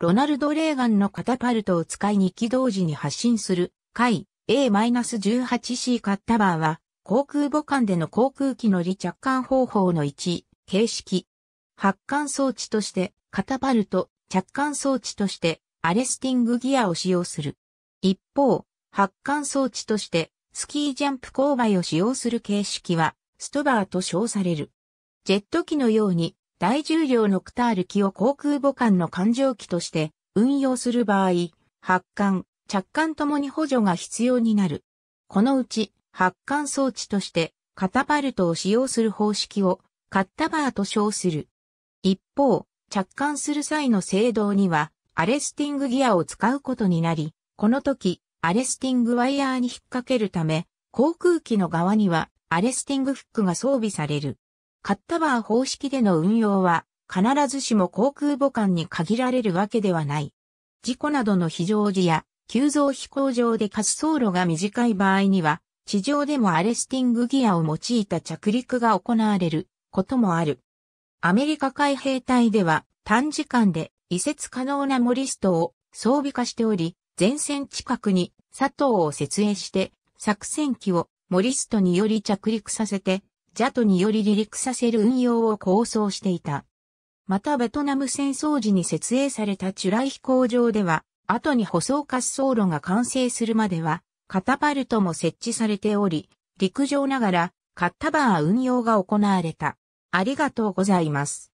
ロナルド・レーガンのカタパルトを使い日記同時に発信する、回 A-18C カッタバーは、航空母艦での航空機の離着艦方法の1、形式。発艦装置として、カタパルト、着艦装置として、アレスティングギアを使用する。一方、発艦装置として、スキージャンプ勾配を使用する形式は、ストバーと称される。ジェット機のように大重量のクタール機を航空母艦の艦上機として運用する場合、発艦、着艦ともに補助が必要になる。このうち、発艦装置として、カタパルトを使用する方式を、カッタバーと称する。一方、着艦する際の制動には、アレスティングギアを使うことになり、この時、アレスティングワイヤーに引っ掛けるため、航空機の側には、アレスティングフックが装備される。カッタバー方式での運用は、必ずしも航空母艦に限られるわけではない。事故などの非常時や、急増飛行場で滑走路が短い場合には、地上でもアレスティングギアを用いた着陸が行われることもある。アメリカ海兵隊では短時間で移設可能なモリストを装備化しており、前線近くに佐藤を設営して作戦機をモリストにより着陸させてジャトにより離陸させる運用を構想していた。またベトナム戦争時に設営されたチュライ飛行場では、後に舗装滑走路が完成するまでは、カタパルトも設置されており、陸上ながら、カッタバー運用が行われた。ありがとうございます。